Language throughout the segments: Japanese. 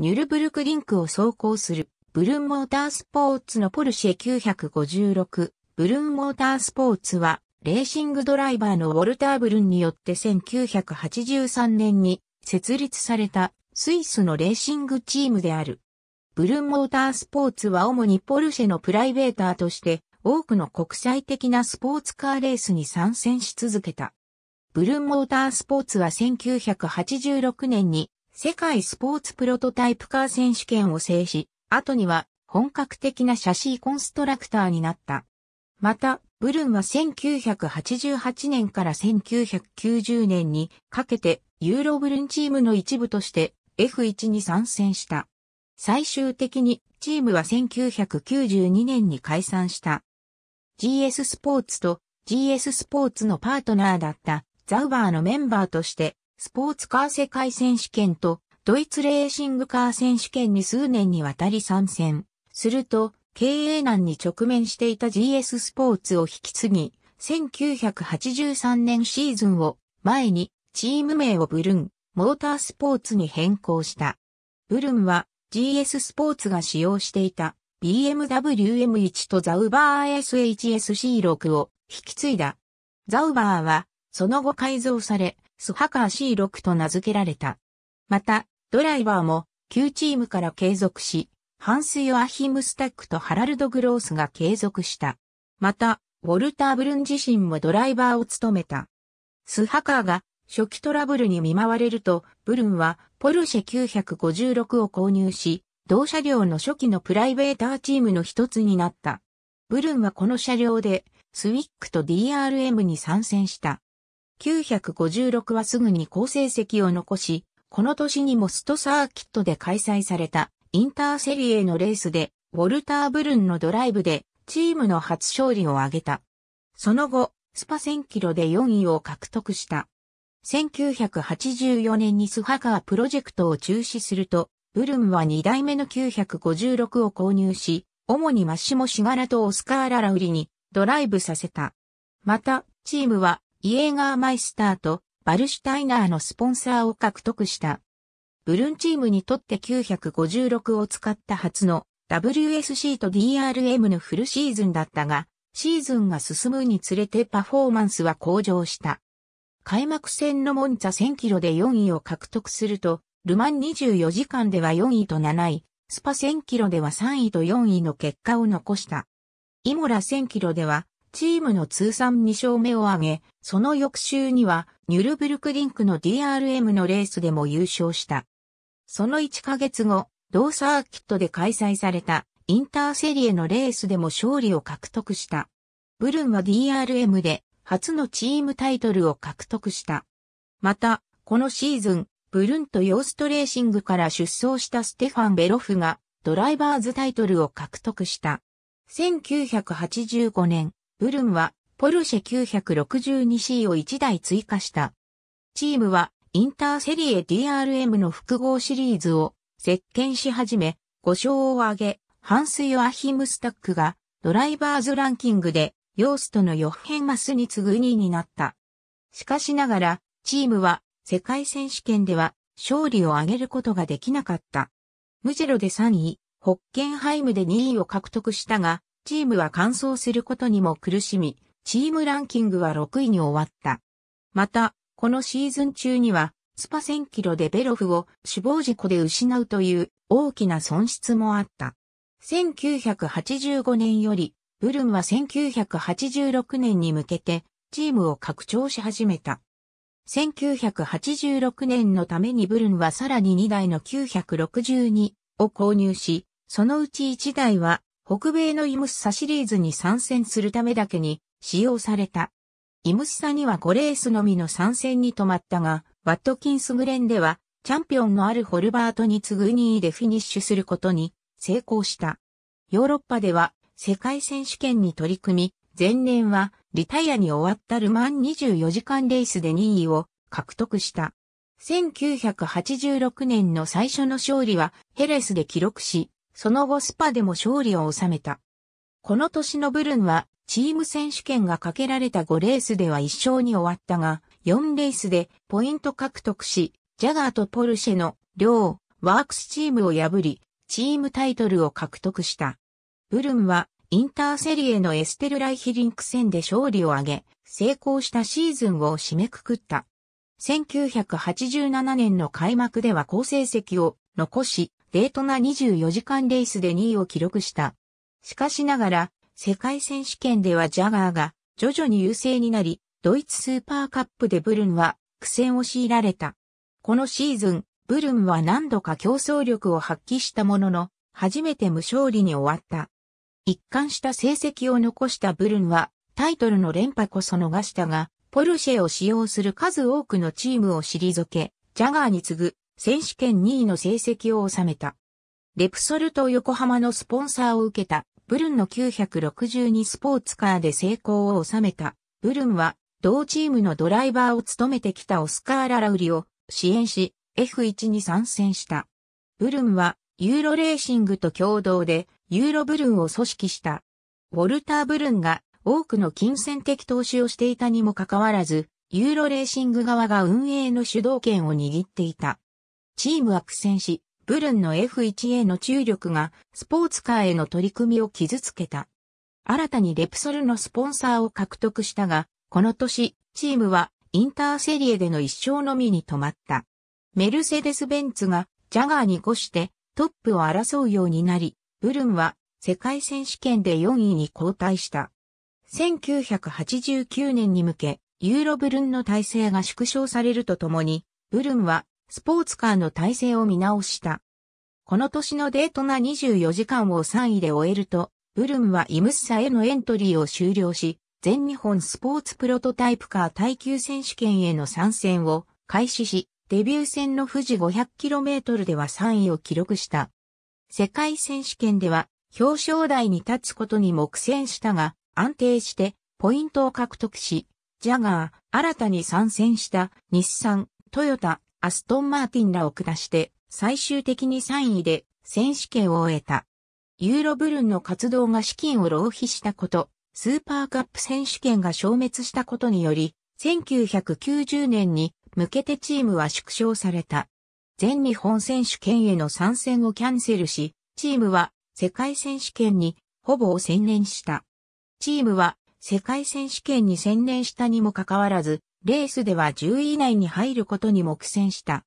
ニュルブルクリンクを走行する、ブルンモータースポーツのポルシェ956、ブルンモータースポーツは、レーシングドライバーのウォルター・ブルンによって1983年に設立されたスイスのレーシングチームである。ブルンモータースポーツは主にポルシェのプライベーターとして多くの国際的なスポーツカーレースに参戦し続けた。ブルンモータースポーツは1986年に世界スポーツプロトタイプカー選手権を制し、後には本格的なシャシーコンストラクターになった。また、ブルンは1988年から1990年にかけてユーロブルンチームの一部として F1 に参戦した。最終的にチームは1992年に解散した。GS スポーツと GS スポーツのパートナーだったザウバーのメンバーとしてスポーツカー世界選手権とドイツレーシングカー選手権に数年にわたり参戦。すると、経営難に直面していた GS スポーツを引き継ぎ、1983年シーズンを前にチーム名をブルン、モータースポーツに変更した。ブルンは GS スポーツが使用していた BMW M1 とザウバー SHSC6 を引き継いだ。ザウバーはその後改造され、スハカー C6 と名付けられた。また、ドライバーも9チームから継続し、ハンス・ヨアヒム・スタックとハラルド・グロースが継続した。また、ウォルター・ブルン自身もドライバーを務めた。スハカーが初期トラブルに見舞われると、ブルンはポルシェ956を購入し、同車両の初期のプライベーターチームの一つになった。ブルンはこの車両で、スウィックと DRM に参戦した。956はすぐに好成績を残し、この年にもストサーキットで開催されたインターセリエのレースで、ウォルター・ブルンのドライブでチームの初勝利を挙げた。その後、スパ1000キロで4位を獲得した。1984年にスハカープロジェクトを中止すると、ブルンは2代目の956を購入し、主にマッシモ・シガラとオスカー・ララウリにドライブさせた。また、チームはイエーガーマイスターとバルシュタイナーのスポンサーを獲得した。ブルンチームにとって956を使った初の WSC と DRM のフルシーズンだったが、シーズンが進むにつれてパフォーマンスは向上した。開幕戦のモンツァ1000キロで4位を獲得すると、ルマン24時間では4位と7位、スパ1000キロでは3位と4位の結果を残した。イモラ1000キロではチームの通算2勝目を挙げ、その翌週には、ニュルブルクリンクの DRM のレースでも優勝した。その1ヶ月後、同サーキットで開催されたインターセリエのレースでも勝利を獲得した。ブルンは DRM で初のチームタイトルを獲得した。また、このシーズン、ブルンとヨーストレーシングから出走したステファン・ベロフがドライバーズタイトルを獲得した。1985年、ブルンはポルシェ 962C を1台追加した。チームはインターセリエ DRM の複合シリーズを席巻し始め、5勝を挙げ、ハンス・ヨアヒム・スタックがドライバーズランキングでヨーストのヨッヘンマスに次ぐ2位になった。しかしながら、チームは世界選手権では勝利を挙げることができなかった。ムジェロで3位、ホッケンハイムで2位を獲得したが、チームは完走することにも苦しみ、チームランキングは6位に終わった。また、このシーズン中には、スパ1000キロでベロフを死亡事故で失うという大きな損失もあった。1985年より、ブルムは1986年に向けて、チームを拡張し始めた。1986年のためにブルンはさらに2台の962を購入し、そのうち1台は北米のイムスサシリーズに参戦するためだけに使用された。イムスサには5レースのみの参戦に止まったが、ワットキンスグレンでは、チャンピオンのあるホルバートに次ぐ2位でフィニッシュすることに成功した。ヨーロッパでは世界選手権に取り組み、前年はリタイアに終わったルマン24時間レースで2位を獲得した。1986年の最初の勝利はヘレスで記録し、その後スパでも勝利を収めた。この年のブルンは、チーム選手権がかけられた5レースでは1勝に終わったが、4レースでポイント獲得し、ジャガーとポルシェの両ワークスチームを破り、チームタイトルを獲得した。ブルンはインターセリエのエステルライヒリンク戦で勝利を挙げ、成功したシーズンを締めくくった。1987年の開幕では好成績を残し、デートナ24時間レースで2位を記録した。しかしながら、世界選手権ではジャガーが徐々に優勢になり、ドイツスーパーカップでブルンは苦戦を強いられた。このシーズン、ブルンは何度か競争力を発揮したものの、初めて無勝利に終わった。一貫した成績を残したブルンは、タイトルの連覇こそ逃したが、ポルシェを使用する数多くのチームを退け、ジャガーに次ぐ選手権2位の成績を収めた。レプソルと横浜のスポンサーを受けた、ブルンの962スポーツカーで成功を収めた。ブルンは、同チームのドライバーを務めてきたオスカー・ララウリを支援し、F1 に参戦した。ブルンは、ユーロレーシングと共同で、ユーロブルンを組織した。ウォルター・ブルンが多くの金銭的投資をしていたにもかかわらず、ユーロレーシング側が運営の主導権を握っていた。チームは苦戦し、ブルンの F1 a の注力がスポーツカーへの取り組みを傷つけた。新たにレプソルのスポンサーを獲得したが、この年、チームはインターセリエでの一勝のみに止まった。メルセデス・ベンツがジャガーに越してトップを争うようになり、ブルンは世界選手権で4位に後退した。1989年に向け、ユーロブルンの体制が縮小されるとともに、ブルンはスポーツカーの体制を見直した。この年のデートな24時間を3位で終えると、ブルムはイムッサへのエントリーを終了し、全日本スポーツプロトタイプカー耐久選手権への参戦を開始し、デビュー戦の富士 500km では3位を記録した。世界選手権では表彰台に立つことに目線したが、安定してポイントを獲得し、ジャガー、新たに参戦した日産、トヨタ、アストンマーティンらを下して最終的に3位で選手権を終えた。ユーロブルンの活動が資金を浪費したこと、スーパーカップ選手権が消滅したことにより、1990年に向けてチームは縮小された。全日本選手権への参戦をキャンセルし、チームは世界選手権にほぼを専念した。チームは世界選手権に専念したにもかかわらず、レースでは10位以内に入ることに目戦した。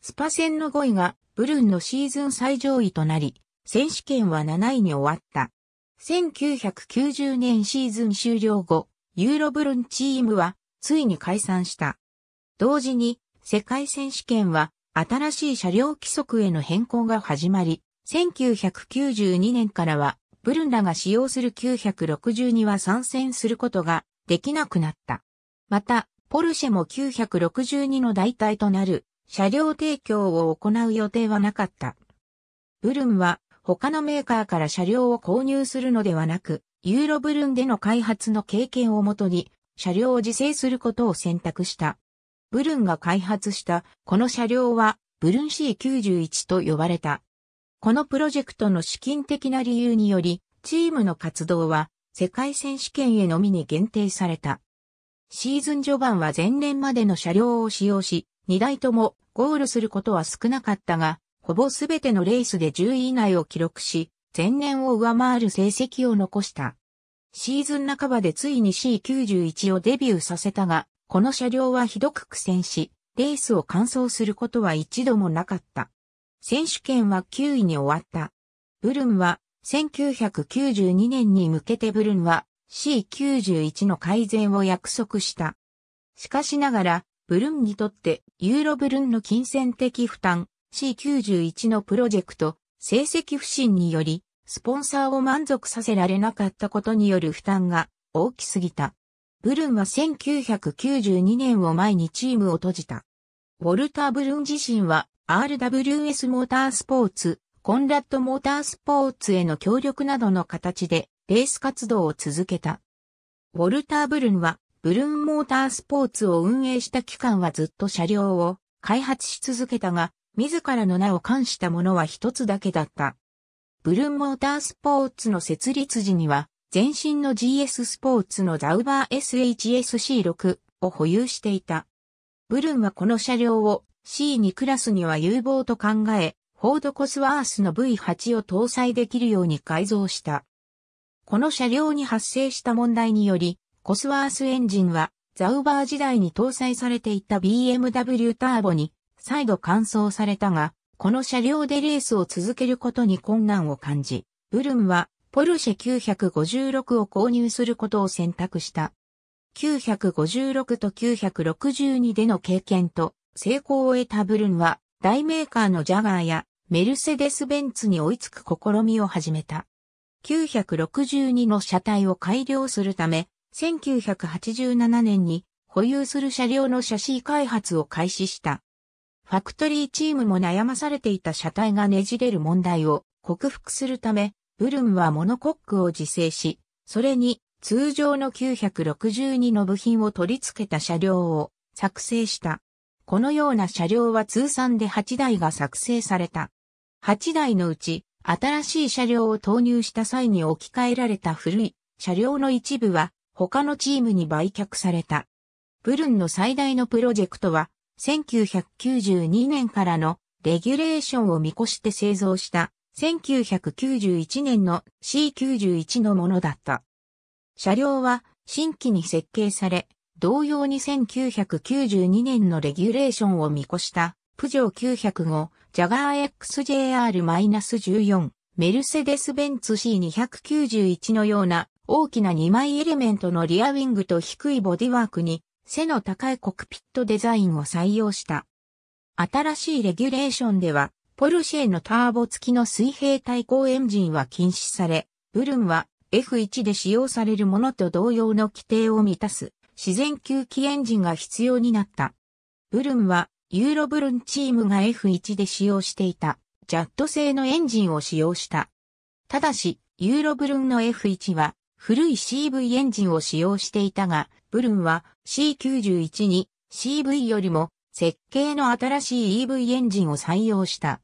スパ戦の5位がブルンのシーズン最上位となり、選手権は7位に終わった。1990年シーズン終了後、ユーロブルンチームはついに解散した。同時に世界選手権は新しい車両規則への変更が始まり、1992年からはブルンらが使用する962は参戦することができなくなった。また、ポルシェも962の代替となる車両提供を行う予定はなかった。ブルンは他のメーカーから車両を購入するのではなく、ユーロブルンでの開発の経験をもとに、車両を自制することを選択した。ブルンが開発したこの車両は、ブルン C91 と呼ばれた。このプロジェクトの資金的な理由により、チームの活動は世界選手権へのみに限定された。シーズン序盤は前年までの車両を使用し、2台ともゴールすることは少なかったが、ほぼすべてのレースで10位以内を記録し、前年を上回る成績を残した。シーズン半ばでついに C91 をデビューさせたが、この車両はひどく苦戦し、レースを完走することは一度もなかった。選手権は9位に終わった。ブルンは、1992年に向けてブルンは、C91 の改善を約束した。しかしながら、ブルンにとってユーロブルンの金銭的負担 C91 のプロジェクト成績不振により、スポンサーを満足させられなかったことによる負担が大きすぎた。ブルンは1992年を前にチームを閉じた。ウォルター・ブルン自身は RWS モータースポーツ、コンラッドモータースポーツへの協力などの形でレース活動を続けた。ウォルター・ブルンは、ブルンモータースポーツを運営した期間はずっと車両を開発し続けたが、自らの名を冠したものは一つだけだった。ブルンモータースポーツの設立時には、前身の GS スポーツのダウバー SHSC6 を保有していた。ブルンはこの車両を C2 クラスには有望と考え、フォードコスワースの V8 を搭載できるように改造した。この車両に発生した問題により、コスワースエンジンは、ザウバー時代に搭載されていた BMW ターボに再度換装されたが、この車両でレースを続けることに困難を感じ、ブルンはポルシェ956を購入することを選択した。956と962での経験と成功を得たブルンは大メーカーのジャガーやメルセデス・ベンツに追いつく試みを始めた。962の車体を改良するため、1987年に保有する車両のシャシー開発を開始した。ファクトリーチームも悩まされていた車体がねじれる問題を克服するため、ブルムはモノコックを自生し、それに通常の962の部品を取り付けた車両を作成した。このような車両は通算で8台が作成された。8台のうち新しい車両を投入した際に置き換えられた古い車両の一部は他のチームに売却された。ブルンの最大のプロジェクトは1992年からのレギュレーションを見越して製造した1991年の C91 のものだった。車両は新規に設計され、同様に1992年のレギュレーションを見越したプジョー905、ジャガー XJR-14、メルセデス・ベンツ C291 のような大きな2枚エレメントのリアウィングと低いボディワークに背の高いコクピットデザインを採用した。新しいレギュレーションでは、ポルシェのターボ付きの水平対向エンジンは禁止され、ブルンは F1 で使用されるものと同様の規定を満たす自然吸気エンジンが必要になった。ブルンはユーロブルンチームが F1 で使用していた、ジャット製のエンジンを使用した。ただし、ユーロブルンの F1 は、古い CV エンジンを使用していたが、ブルンは C91 に CV よりも設計の新しい EV エンジンを採用した。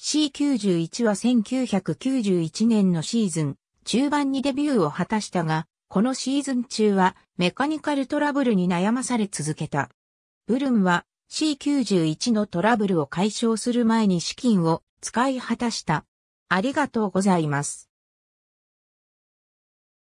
C91 は1991年のシーズン、中盤にデビューを果たしたが、このシーズン中はメカニカルトラブルに悩まされ続けた。ブルンは C91 のトラブルを解消する前に資金を使い果たした。ありがとうございます。